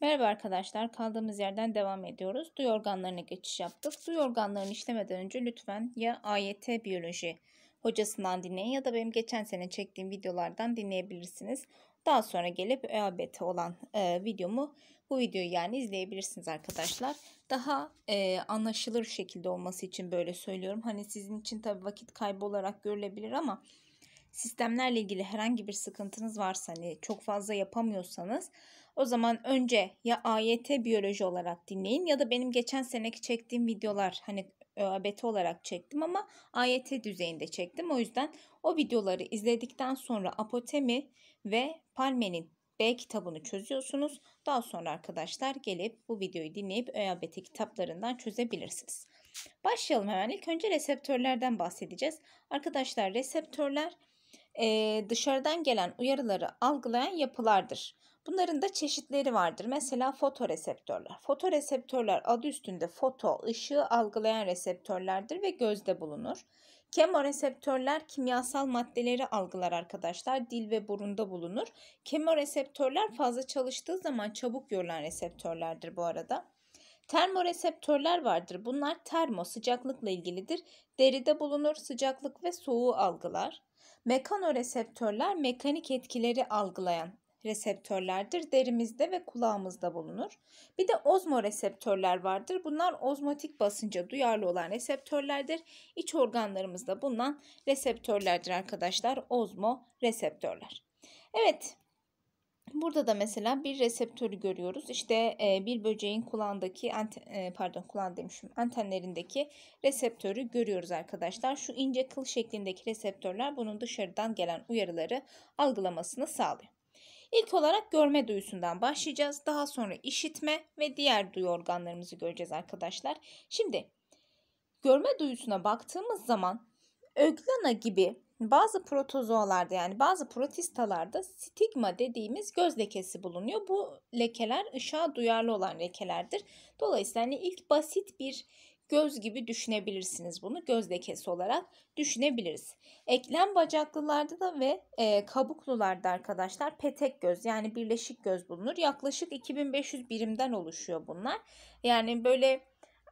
Merhaba arkadaşlar kaldığımız yerden devam ediyoruz. Duy organlarına geçiş yaptık. Duy organlarını işlemeden önce lütfen ya AYT biyoloji hocasından dinleyin ya da benim geçen sene çektiğim videolardan dinleyebilirsiniz. Daha sonra gelip ÖABT olan e, videomu bu videoyu yani izleyebilirsiniz arkadaşlar. Daha e, anlaşılır şekilde olması için böyle söylüyorum. Hani sizin için tabii vakit kaybı olarak görülebilir ama sistemlerle ilgili herhangi bir sıkıntınız varsa hani çok fazla yapamıyorsanız o zaman önce ya AYT biyoloji olarak dinleyin ya da benim geçen seneki çektiğim videolar hani ÖABT e, olarak çektim ama AYT düzeyinde çektim. O yüzden o videoları izledikten sonra apotemi ve palmenin B kitabını çözüyorsunuz. Daha sonra arkadaşlar gelip bu videoyu dinleyip ÖABT e, kitaplarından çözebilirsiniz. Başlayalım hemen. İlk önce reseptörlerden bahsedeceğiz. Arkadaşlar reseptörler e, dışarıdan gelen uyarıları algılayan yapılardır. Bunların da çeşitleri vardır. Mesela fotoreseptörler. Fotoreseptörler adı üstünde foto, ışığı algılayan reseptörlerdir ve gözde bulunur. Kemoreseptörler kimyasal maddeleri algılar arkadaşlar. Dil ve burunda bulunur. Kemoreseptörler fazla çalıştığı zaman çabuk yorulan reseptörlerdir bu arada. Termoreseptörler vardır. Bunlar termo sıcaklıkla ilgilidir. Deride bulunur, sıcaklık ve soğuğu algılar. Mekanoreseptörler mekanik etkileri algılayan reseptörlerdir. Derimizde ve kulağımızda bulunur. Bir de reseptörler vardır. Bunlar ozmotik basınca duyarlı olan reseptörlerdir. İç organlarımızda bulunan reseptörlerdir arkadaşlar. Ozmo reseptörler. Evet. Burada da mesela bir reseptörü görüyoruz. İşte e, bir böceğin kulağındaki anten, e, pardon kulağın demişim antenlerindeki reseptörü görüyoruz arkadaşlar. Şu ince kıl şeklindeki reseptörler bunun dışarıdan gelen uyarıları algılamasını sağlıyor. İlk olarak görme duyusundan başlayacağız. Daha sonra işitme ve diğer duyu organlarımızı göreceğiz arkadaşlar. Şimdi görme duyusuna baktığımız zaman öglana gibi bazı protozoalarda yani bazı protistalarda stigma dediğimiz göz lekesi bulunuyor. Bu lekeler ışığa duyarlı olan lekelerdir. Dolayısıyla hani ilk basit bir Göz gibi düşünebilirsiniz bunu. Göz lekesi olarak düşünebiliriz. Eklem bacaklılarda da ve e, kabuklularda arkadaşlar petek göz yani birleşik göz bulunur. Yaklaşık 2500 birimden oluşuyor bunlar. Yani böyle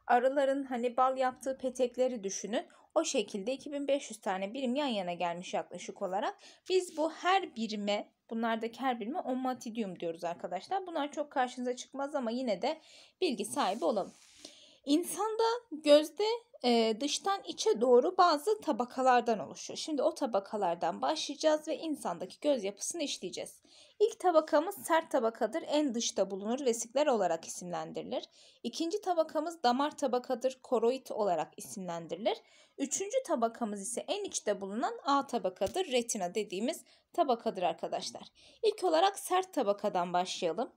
arıların hani bal yaptığı petekleri düşünün. O şekilde 2500 tane birim yan yana gelmiş yaklaşık olarak. Biz bu her birime bunlardaki her birime ommatidium diyoruz arkadaşlar. Bunlar çok karşınıza çıkmaz ama yine de bilgi sahibi olalım. İnsanda gözde e, dıştan içe doğru bazı tabakalardan oluşuyor. Şimdi o tabakalardan başlayacağız ve insandaki göz yapısını işleyeceğiz. İlk tabakamız sert tabakadır. En dışta bulunur. Vesikler olarak isimlendirilir. İkinci tabakamız damar tabakadır. Koroid olarak isimlendirilir. Üçüncü tabakamız ise en içte bulunan A tabakadır. Retina dediğimiz tabakadır arkadaşlar. İlk olarak sert tabakadan başlayalım.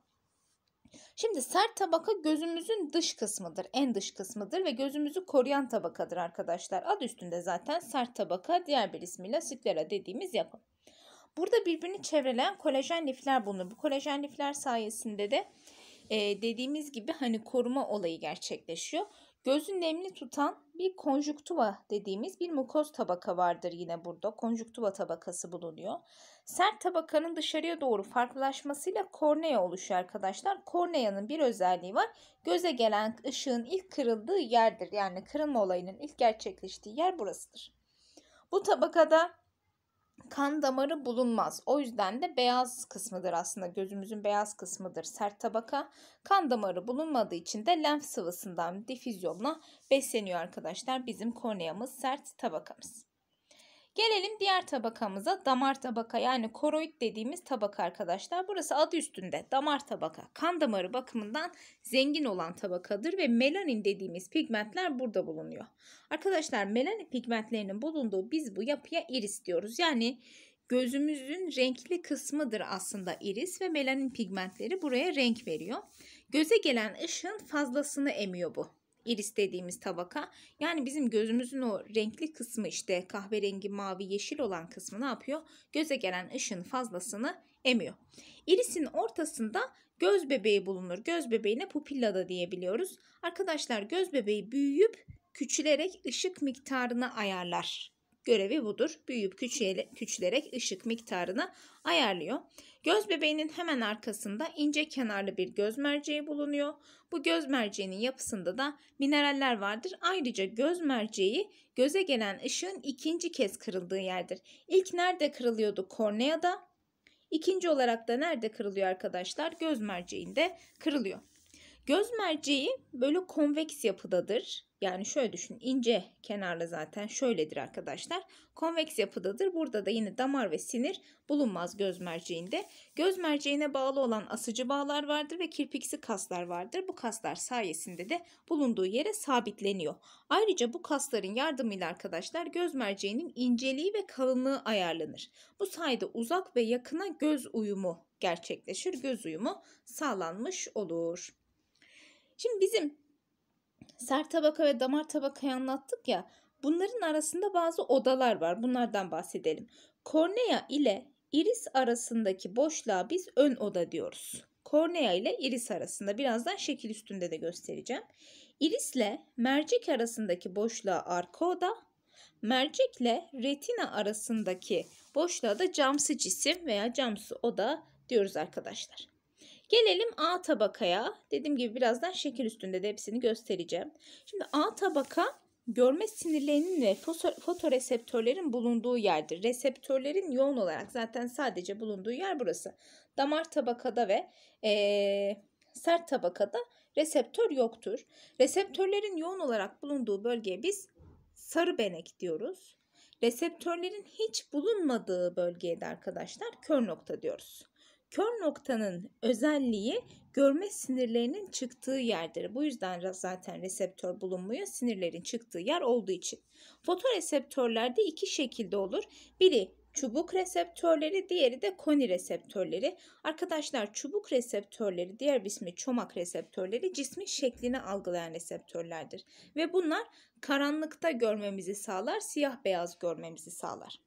Şimdi sert tabaka gözümüzün dış kısmıdır, en dış kısmıdır ve gözümüzü koruyan tabakadır arkadaşlar. Ad üstünde zaten sert tabaka, diğer bir ismiyle siklera dediğimiz yapı. Burada birbirini çevreleyen kolajen lifler bulunur. Bu kolajen lifler sayesinde de e, dediğimiz gibi hani koruma olayı gerçekleşiyor. Gözün nemli tutan bir konjuktuva dediğimiz bir mukoz tabaka vardır yine burada. Konjuktuva tabakası bulunuyor. Sert tabakanın dışarıya doğru farklılaşmasıyla kornea oluşuyor arkadaşlar. Korneanın bir özelliği var. Göze gelen ışığın ilk kırıldığı yerdir. Yani kırılma olayının ilk gerçekleştiği yer burasıdır. Bu tabakada kan damarı bulunmaz. O yüzden de beyaz kısmıdır aslında gözümüzün beyaz kısmıdır sert tabaka. Kan damarı bulunmadığı için de lenf sıvısından difüzyonla besleniyor arkadaşlar bizim korneamız sert tabakamız. Gelelim diğer tabakamıza damar tabaka yani koroid dediğimiz tabaka arkadaşlar. Burası adı üstünde damar tabaka kan damarı bakımından zengin olan tabakadır ve melanin dediğimiz pigmentler burada bulunuyor. Arkadaşlar melanin pigmentlerinin bulunduğu biz bu yapıya iris diyoruz. Yani gözümüzün renkli kısmıdır aslında iris ve melanin pigmentleri buraya renk veriyor. Göze gelen ışığın fazlasını emiyor bu iris dediğimiz tabaka. Yani bizim gözümüzün o renkli kısmı işte kahverengi, mavi, yeşil olan kısmı ne yapıyor? Göze gelen ışın fazlasını emiyor. Irisin ortasında göz bebeği bulunur. Göz bebeğine pupilla da diyebiliyoruz. Arkadaşlar göz bebeği büyüyüp küçülerek ışık miktarını ayarlar. Görevi budur. Büyüyüp küçülerek ışık miktarını ayarlıyor. Göz bebeğinin hemen arkasında ince kenarlı bir göz merceği bulunuyor. Bu göz merceğinin yapısında da mineraller vardır. Ayrıca göz merceği göze gelen ışığın ikinci kez kırıldığı yerdir. İlk nerede kırılıyordu? Korneada. İkinci olarak da nerede kırılıyor arkadaşlar? Göz merceğinde kırılıyor. Göz merceği böyle konveks yapıdadır. Yani şöyle düşün ince kenarlı zaten şöyledir arkadaşlar. Konveks yapıdadır. Burada da yine damar ve sinir bulunmaz göz merceğinde. Göz merceğine bağlı olan asıcı bağlar vardır ve kirpiksi kaslar vardır. Bu kaslar sayesinde de bulunduğu yere sabitleniyor. Ayrıca bu kasların yardımıyla arkadaşlar göz merceğinin inceliği ve kalınlığı ayarlanır. Bu sayede uzak ve yakına göz uyumu gerçekleşir. Göz uyumu sağlanmış olur. Şimdi bizim Sert tabaka ve damar tabakayı anlattık ya. Bunların arasında bazı odalar var. Bunlardan bahsedelim. Kornea ile iris arasındaki boşluğa biz ön oda diyoruz. Kornea ile iris arasında birazdan şekil üstünde de göstereceğim. İrisle mercek arasındaki boşluğa arka oda, mercekle retina arasındaki boşluğa da camsı cisim veya camsı oda diyoruz arkadaşlar. Gelelim A tabakaya. Dediğim gibi birazdan şekil üstünde de hepsini göstereceğim. Şimdi A tabaka görme sinirlerinin ve fotoreseptörlerin bulunduğu yerdir. Reseptörlerin yoğun olarak zaten sadece bulunduğu yer burası. Damar tabakada ve ee, sert tabakada reseptör yoktur. Reseptörlerin yoğun olarak bulunduğu bölgeye biz sarı benek diyoruz. Reseptörlerin hiç bulunmadığı bölgeye de arkadaşlar kör nokta diyoruz. Kör noktanın özelliği görme sinirlerinin çıktığı yerdir. Bu yüzden zaten reseptör bulunmuyor. Sinirlerin çıktığı yer olduğu için. Fotoreseptörler de iki şekilde olur. Biri çubuk reseptörleri, diğeri de koni reseptörleri. Arkadaşlar çubuk reseptörleri, diğer ismi çomak reseptörleri cismin şeklini algılayan reseptörlerdir. Ve bunlar karanlıkta görmemizi sağlar, siyah beyaz görmemizi sağlar.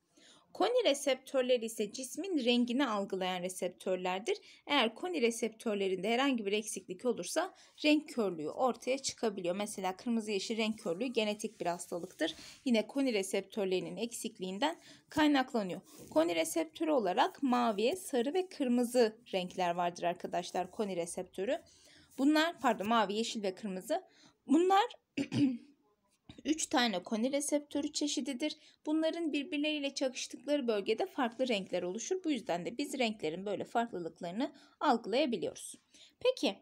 Koni reseptörleri ise cismin rengini algılayan reseptörlerdir. Eğer koni reseptörlerinde herhangi bir eksiklik olursa renk körlüğü ortaya çıkabiliyor. Mesela kırmızı yeşil renk körlüğü genetik bir hastalıktır. Yine koni reseptörlerinin eksikliğinden kaynaklanıyor. Koni reseptörü olarak mavi, sarı ve kırmızı renkler vardır arkadaşlar koni reseptörü. Bunlar pardon mavi, yeşil ve kırmızı. Bunlar 3 tane koni reseptörü çeşididir. Bunların birbirleriyle çakıştıkları bölgede farklı renkler oluşur. Bu yüzden de biz renklerin böyle farklılıklarını algılayabiliyoruz. Peki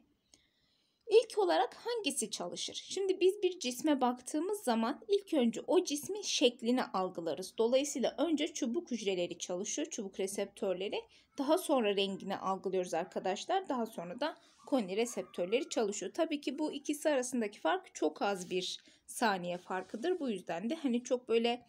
İlk olarak hangisi çalışır? Şimdi biz bir cisme baktığımız zaman ilk önce o cismin şeklini algılarız. Dolayısıyla önce çubuk hücreleri çalışır, çubuk reseptörleri. Daha sonra rengini algılıyoruz arkadaşlar. Daha sonra da koni reseptörleri çalışıyor. Tabii ki bu ikisi arasındaki fark çok az bir saniye farkıdır. Bu yüzden de hani çok böyle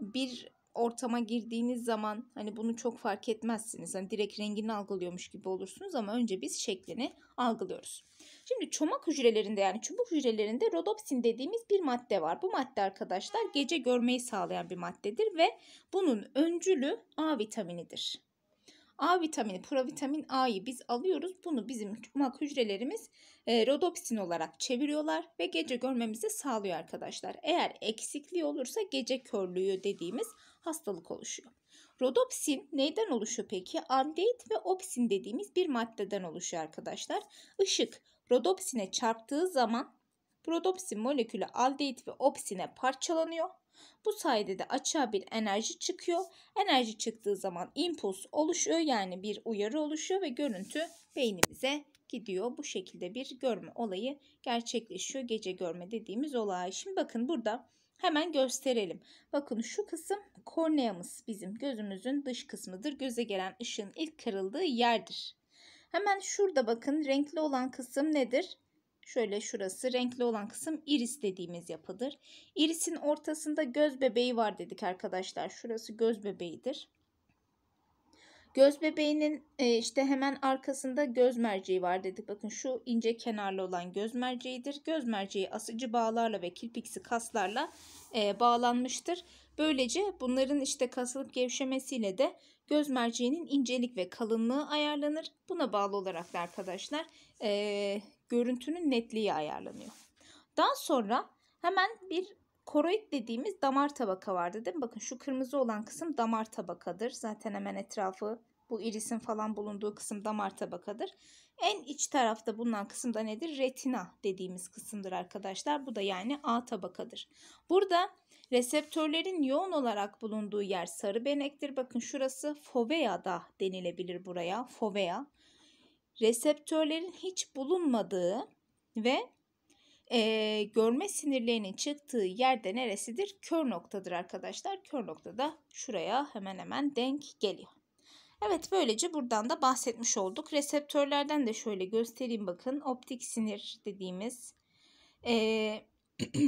bir ortama girdiğiniz zaman hani bunu çok fark etmezsiniz. Hani direkt rengini algılıyormuş gibi olursunuz ama önce biz şeklini algılıyoruz. Şimdi çomak hücrelerinde yani çubuk hücrelerinde rodopsin dediğimiz bir madde var. Bu madde arkadaşlar gece görmeyi sağlayan bir maddedir ve bunun öncülü A vitaminidir. A vitamini, provitamin A'yı biz alıyoruz. Bunu bizim çomak hücrelerimiz e, rodopsin olarak çeviriyorlar ve gece görmemizi sağlıyor arkadaşlar. Eğer eksikliği olursa gece körlüğü dediğimiz hastalık oluşuyor. Rodopsin neyden oluşuyor peki? Andeit ve opsin dediğimiz bir maddeden oluşuyor arkadaşlar. Işık rodopsine çarptığı zaman rodopsin molekülü aldeit ve opsine parçalanıyor. Bu sayede de açığa bir enerji çıkıyor. Enerji çıktığı zaman impuls oluşuyor yani bir uyarı oluşuyor ve görüntü beynimize gidiyor. Bu şekilde bir görme olayı gerçekleşiyor. Gece görme dediğimiz olay. Şimdi bakın burada Hemen gösterelim. Bakın şu kısım korneamız bizim gözümüzün dış kısmıdır. Göze gelen ışığın ilk kırıldığı yerdir. Hemen şurada bakın renkli olan kısım nedir? Şöyle şurası renkli olan kısım iris dediğimiz yapıdır. Irisin ortasında göz bebeği var dedik arkadaşlar. Şurası göz bebeğidir. Göz bebeğinin e, işte hemen arkasında göz merceği var dedik. Bakın şu ince kenarlı olan göz merceğidir. Göz merceği asıcı bağlarla ve kirpiksi kaslarla e, bağlanmıştır. Böylece bunların işte kasılıp gevşemesiyle de göz merceğinin incelik ve kalınlığı ayarlanır. Buna bağlı olarak da arkadaşlar e, görüntünün netliği ayarlanıyor. Daha sonra hemen bir koroid dediğimiz damar tabaka vardı değil mi? Bakın şu kırmızı olan kısım damar tabakadır. Zaten hemen etrafı bu irisin falan bulunduğu kısım damar tabakadır. En iç tarafta bulunan kısımda nedir? Retina dediğimiz kısımdır arkadaşlar. Bu da yani A tabakadır. Burada reseptörlerin yoğun olarak bulunduğu yer sarı benektir. Bakın şurası fovea da denilebilir buraya. Fovea. Reseptörlerin hiç bulunmadığı ve e, görme sinirlerinin çıktığı yerde neresidir? Kör noktadır arkadaşlar. Kör noktada şuraya hemen hemen denk geliyor. Evet böylece buradan da bahsetmiş olduk. Reseptörlerden de şöyle göstereyim bakın. Optik sinir dediğimiz e,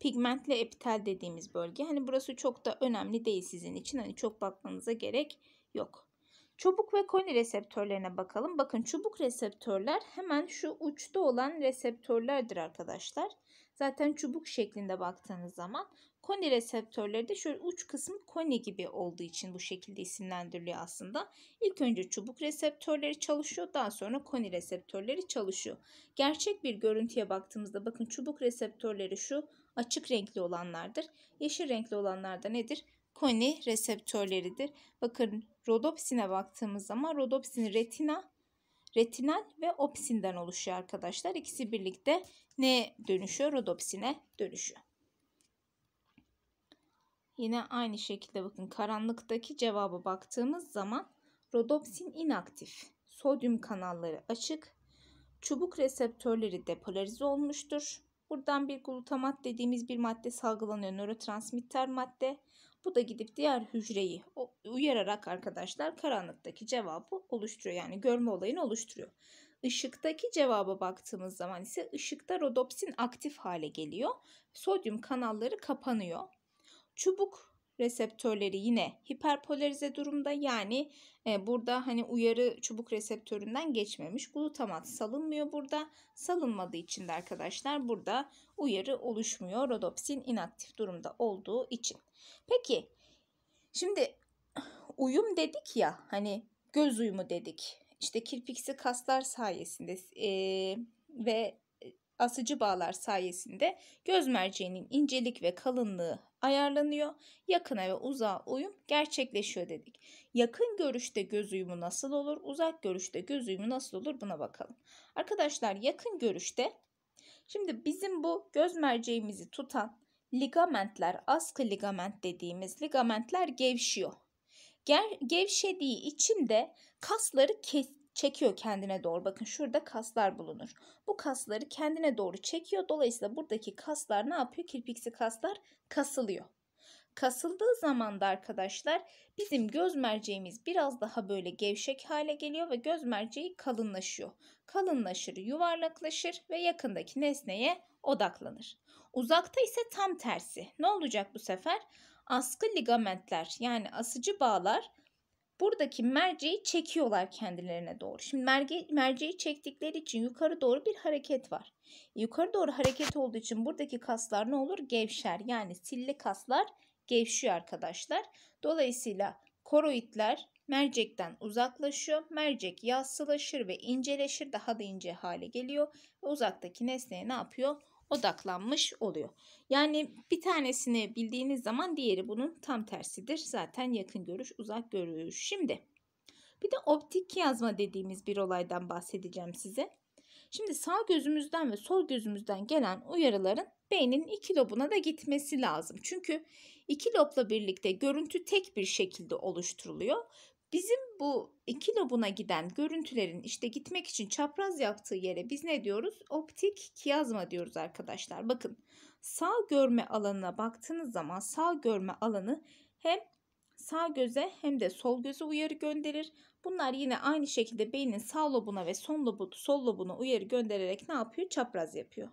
pigmentli epitel dediğimiz bölge. Hani burası çok da önemli değil sizin için. Hani çok bakmanıza gerek yok. Çubuk ve koni reseptörlerine bakalım. Bakın çubuk reseptörler hemen şu uçta olan reseptörlerdir arkadaşlar. Zaten çubuk şeklinde baktığınız zaman koni reseptörleri de şöyle uç kısmı koni gibi olduğu için bu şekilde isimlendiriliyor aslında. İlk önce çubuk reseptörleri çalışıyor daha sonra koni reseptörleri çalışıyor. Gerçek bir görüntüye baktığımızda bakın çubuk reseptörleri şu açık renkli olanlardır. Yeşil renkli olanlar da nedir? koni reseptörleridir. Bakın rodopsine baktığımız zaman rodopsin retina, retinal ve opsinden oluşuyor arkadaşlar. İkisi birlikte ne dönüşüyor? Rodopsine dönüşüyor. Yine aynı şekilde bakın karanlıktaki cevaba baktığımız zaman rodopsin inaktif, sodyum kanalları açık, çubuk reseptörleri depolarize olmuştur. Buradan bir glutamat dediğimiz bir madde salgılanıyor nörotransmitter madde. Bu da gidip diğer hücreyi uyararak arkadaşlar karanlıktaki cevabı oluşturuyor. Yani görme olayını oluşturuyor. Işıktaki cevaba baktığımız zaman ise ışıkta rodopsin aktif hale geliyor. Sodyum kanalları kapanıyor. Çubuk reseptörleri yine hiperpolarize durumda yani e, burada hani uyarı çubuk reseptöründen geçmemiş. Glutamat salınmıyor burada. Salınmadığı için de arkadaşlar burada uyarı oluşmuyor. Rodopsin inaktif durumda olduğu için. Peki şimdi uyum dedik ya hani göz uyumu dedik. işte kirpiksi kaslar sayesinde e, ve asıcı bağlar sayesinde göz merceğinin incelik ve kalınlığı ayarlanıyor. Yakına ve uzağa uyum gerçekleşiyor dedik. Yakın görüşte göz uyumu nasıl olur? Uzak görüşte göz uyumu nasıl olur? Buna bakalım. Arkadaşlar yakın görüşte şimdi bizim bu göz merceğimizi tutan ligamentler, askı ligament dediğimiz ligamentler gevşiyor. Ger gevşediği için de kasları kes çekiyor kendine doğru. Bakın şurada kaslar bulunur. Bu kasları kendine doğru çekiyor. Dolayısıyla buradaki kaslar ne yapıyor? Kirpiksi kaslar kasılıyor. Kasıldığı zaman da arkadaşlar bizim göz merceğimiz biraz daha böyle gevşek hale geliyor ve göz merceği kalınlaşıyor. Kalınlaşır, yuvarlaklaşır ve yakındaki nesneye odaklanır. Uzakta ise tam tersi. Ne olacak bu sefer? Askı ligamentler yani asıcı bağlar buradaki merceği çekiyorlar kendilerine doğru. Şimdi merge, merceği çektikleri için yukarı doğru bir hareket var. Yukarı doğru hareket olduğu için buradaki kaslar ne olur? Gevşer. Yani sille kaslar gevşiyor arkadaşlar. Dolayısıyla koroidler mercekten uzaklaşıyor. Mercek yassılaşır ve inceleşir. Daha da ince hale geliyor. Ve uzaktaki nesneye ne yapıyor? odaklanmış oluyor. Yani bir tanesini bildiğiniz zaman diğeri bunun tam tersidir. Zaten yakın görüş, uzak görüş. Şimdi bir de optik yazma dediğimiz bir olaydan bahsedeceğim size. Şimdi sağ gözümüzden ve sol gözümüzden gelen uyarıların beynin iki lobuna da gitmesi lazım. Çünkü iki lobla birlikte görüntü tek bir şekilde oluşturuluyor. Bizim bu iki lobuna giden görüntülerin işte gitmek için çapraz yaptığı yere biz ne diyoruz? Optik kiyazma diyoruz arkadaşlar. Bakın sağ görme alanına baktığınız zaman sağ görme alanı hem sağ göze hem de sol göze uyarı gönderir. Bunlar yine aynı şekilde beynin sağ lobuna ve son lobu, sol lobuna uyarı göndererek ne yapıyor? Çapraz yapıyor.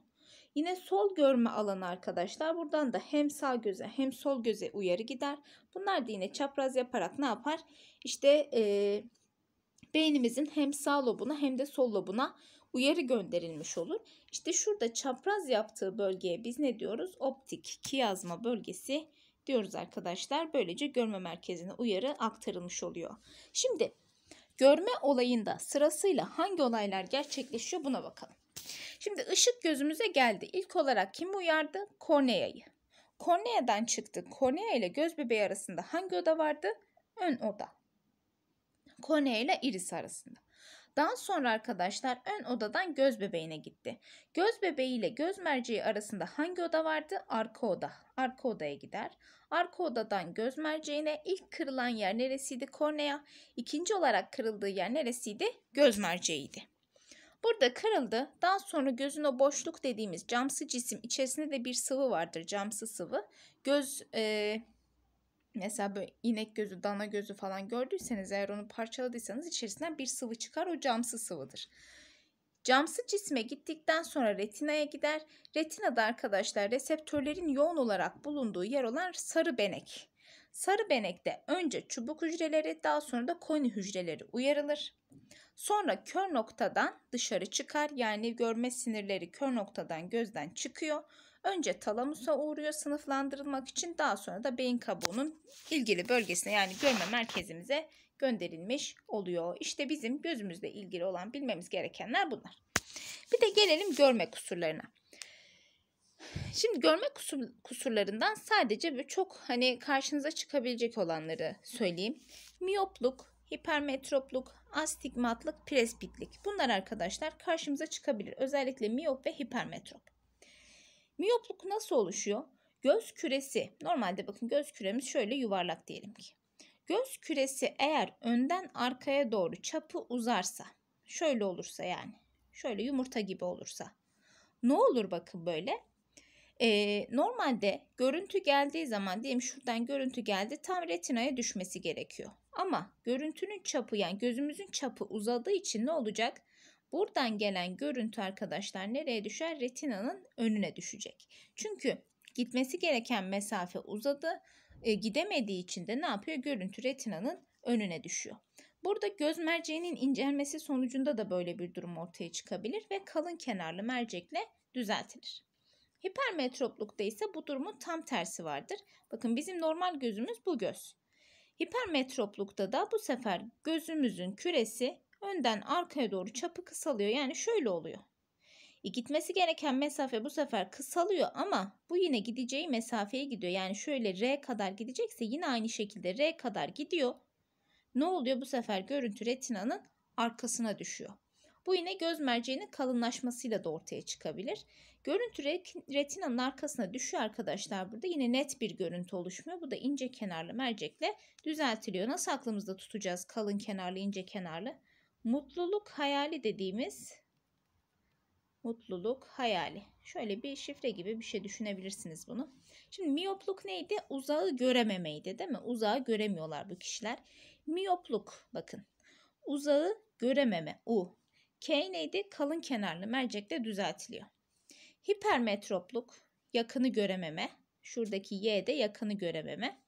Yine sol görme alanı arkadaşlar buradan da hem sağ göze hem sol göze uyarı gider. Bunlar da yine çapraz yaparak ne yapar? İşte e, beynimizin hem sağ lobuna hem de sol lobuna uyarı gönderilmiş olur. İşte şurada çapraz yaptığı bölgeye biz ne diyoruz? Optik kiyazma bölgesi diyoruz arkadaşlar. Böylece görme merkezine uyarı aktarılmış oluyor. Şimdi Görme olayında sırasıyla hangi olaylar gerçekleşiyor buna bakalım. Şimdi ışık gözümüze geldi. İlk olarak kim uyardı? Kornea'yı. Kornea'dan çıktı. Kornea ile göz bebeği arasında hangi oda vardı? Ön oda. Kornea ile iris arasında. Daha sonra arkadaşlar ön odadan göz bebeğine gitti. Göz bebeği ile göz merceği arasında hangi oda vardı? Arka oda. Arka odaya gider. Arka odadan göz merceğine ilk kırılan yer neresiydi? Kornea. İkinci olarak kırıldığı yer neresiydi? Göz merceğiydi. Burada kırıldı. Daha sonra gözün o boşluk dediğimiz camsı cisim içerisinde de bir sıvı vardır. Camsı sıvı. Göz e, Mesela böyle inek gözü, dana gözü falan gördüyseniz eğer onu parçaladıysanız içerisinden bir sıvı çıkar. O camsı sıvıdır. Camsı cisme gittikten sonra retinaya gider. Retinada arkadaşlar reseptörlerin yoğun olarak bulunduğu yer olan sarı benek. Sarı benekte önce çubuk hücreleri daha sonra da koni hücreleri uyarılır. Sonra kör noktadan dışarı çıkar yani görme sinirleri kör noktadan gözden çıkıyor. Önce talamusa uğruyor sınıflandırılmak için daha sonra da beyin kabuğunun ilgili bölgesine yani görme merkezimize gönderilmiş oluyor. İşte bizim gözümüzle ilgili olan bilmemiz gerekenler bunlar. Bir de gelelim görme kusurlarına. Şimdi görme kusur, kusurlarından sadece ve çok hani karşınıza çıkabilecek olanları söyleyeyim. Miyopluk, hipermetropluk, astigmatlık, presbitlik. Bunlar arkadaşlar karşımıza çıkabilir. Özellikle miyop ve hipermetrop. Miyopluk nasıl oluşuyor? Göz küresi. Normalde bakın göz küremiz şöyle yuvarlak diyelim ki. Göz küresi eğer önden arkaya doğru çapı uzarsa, şöyle olursa yani, şöyle yumurta gibi olursa. Ne olur bakın böyle? Ee, normalde görüntü geldiği zaman diyelim şuradan görüntü geldi tam retinaya düşmesi gerekiyor. Ama görüntünün çapı yani gözümüzün çapı uzadığı için ne olacak? Buradan gelen görüntü arkadaşlar nereye düşer? Retinanın önüne düşecek. Çünkü gitmesi gereken mesafe uzadı. E, gidemediği için de ne yapıyor? Görüntü retinanın önüne düşüyor. Burada göz merceğinin incelmesi sonucunda da böyle bir durum ortaya çıkabilir ve kalın kenarlı mercekle düzeltilir. Hipermetroplukta ise bu durumun tam tersi vardır. Bakın bizim normal gözümüz bu göz. Hipermetroplukta da bu sefer gözümüzün küresi önden arkaya doğru çapı kısalıyor. Yani şöyle oluyor. E gitmesi gereken mesafe bu sefer kısalıyor ama bu yine gideceği mesafeye gidiyor. Yani şöyle R kadar gidecekse yine aynı şekilde R kadar gidiyor. Ne oluyor bu sefer görüntü retinanın arkasına düşüyor. Bu yine göz merceğinin kalınlaşmasıyla da ortaya çıkabilir. Görüntü retinanın arkasına düşüyor arkadaşlar burada. Yine net bir görüntü oluşmuyor. Bu da ince kenarlı mercekle düzeltiliyor. Nasıl aklımızda tutacağız kalın kenarlı ince kenarlı? mutluluk hayali dediğimiz mutluluk hayali. Şöyle bir şifre gibi bir şey düşünebilirsiniz bunu. Şimdi miyopluk neydi? Uzağı görememeydi değil mi? Uzağı göremiyorlar bu kişiler. Miyopluk bakın. Uzağı görememe. U. K neydi? Kalın kenarlı mercekle düzeltiliyor. Hipermetropluk yakını görememe. Şuradaki Y de yakını görememe.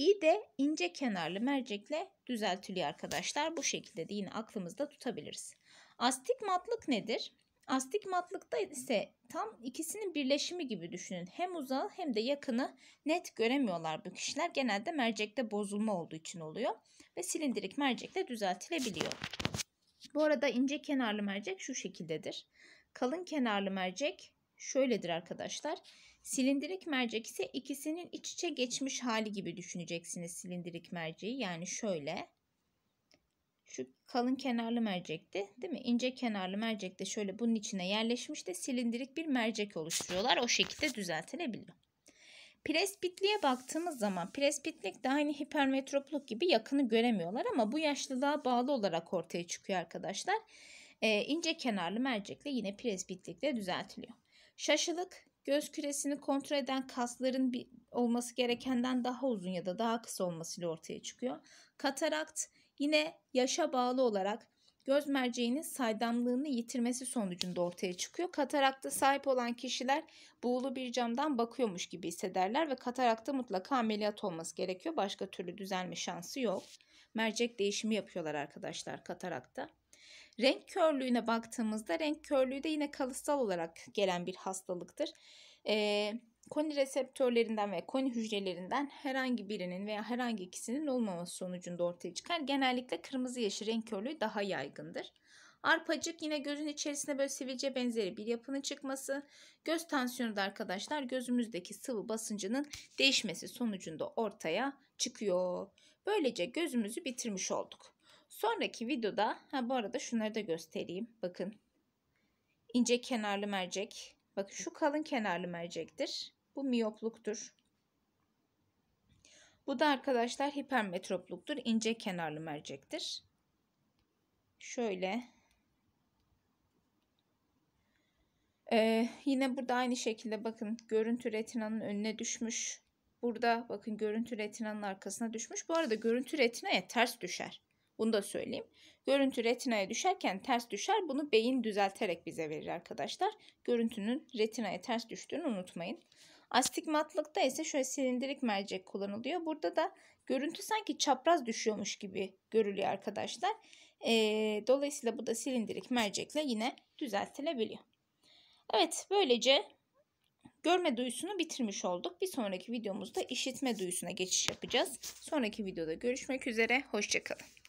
İyi de ince kenarlı mercekle düzeltiliyor arkadaşlar. Bu şekilde de yine aklımızda tutabiliriz. Astigmatlık nedir? Astigmatlıkta ise tam ikisinin birleşimi gibi düşünün. Hem uzağı hem de yakını net göremiyorlar bu kişiler. Genelde mercekte bozulma olduğu için oluyor ve silindirik mercekle düzeltilebiliyor. Bu arada ince kenarlı mercek şu şekildedir. Kalın kenarlı mercek şöyledir arkadaşlar. Silindirik mercek ise ikisinin iç içe geçmiş hali gibi düşüneceksiniz silindirik merceği. Yani şöyle şu kalın kenarlı mercekte değil mi? İnce kenarlı mercekte şöyle bunun içine yerleşmiş de silindirik bir mercek oluşturuyorlar. O şekilde düzeltilebiliyor. Presbitliğe baktığımız zaman presbitlik de aynı hipermetropluk gibi yakını göremiyorlar ama bu yaşlılığa bağlı olarak ortaya çıkıyor arkadaşlar. Ee, ince kenarlı mercekle yine presbitlikle düzeltiliyor. Şaşılık Göz küresini kontrol eden kasların bir, olması gerekenden daha uzun ya da daha kısa olmasıyla ortaya çıkıyor. Katarakt yine yaşa bağlı olarak göz merceğinin saydamlığını yitirmesi sonucunda ortaya çıkıyor. Katarakta sahip olan kişiler buğulu bir camdan bakıyormuş gibi hissederler ve katarakta mutlaka ameliyat olması gerekiyor. Başka türlü düzelme şansı yok. Mercek değişimi yapıyorlar arkadaşlar katarakta. Renk körlüğüne baktığımızda renk körlüğü de yine kalıtsal olarak gelen bir hastalıktır. Ee, koni reseptörlerinden ve koni hücrelerinden herhangi birinin veya herhangi ikisinin olmaması sonucunda ortaya çıkar. Genellikle kırmızı yeşil renk körlüğü daha yaygındır. Arpacık yine gözün içerisinde böyle sivilce benzeri bir yapının çıkması. Göz tansiyonu da arkadaşlar gözümüzdeki sıvı basıncının değişmesi sonucunda ortaya çıkıyor. Böylece gözümüzü bitirmiş olduk. Sonraki videoda, ha bu arada şunları da göstereyim. Bakın ince kenarlı mercek. Bakın şu kalın kenarlı mercektir. Bu miyopluktur. Bu da arkadaşlar hipermetropluktur. İnce kenarlı mercektir. Şöyle. Ee, yine burada aynı şekilde bakın görüntü retinanın önüne düşmüş. Burada bakın görüntü retinanın arkasına düşmüş. Bu arada görüntü retinaya ters düşer. Bunu da söyleyeyim. Görüntü retinaya düşerken ters düşer. Bunu beyin düzelterek bize verir arkadaşlar. Görüntünün retinaya ters düştüğünü unutmayın. Astigmatlıkta ise şöyle silindirik mercek kullanılıyor. Burada da görüntü sanki çapraz düşüyormuş gibi görülüyor arkadaşlar. E, dolayısıyla bu da silindirik mercekle yine düzeltilebiliyor. Evet böylece görme duyusunu bitirmiş olduk. Bir sonraki videomuzda işitme duyusuna geçiş yapacağız. Sonraki videoda görüşmek üzere. Hoşçakalın.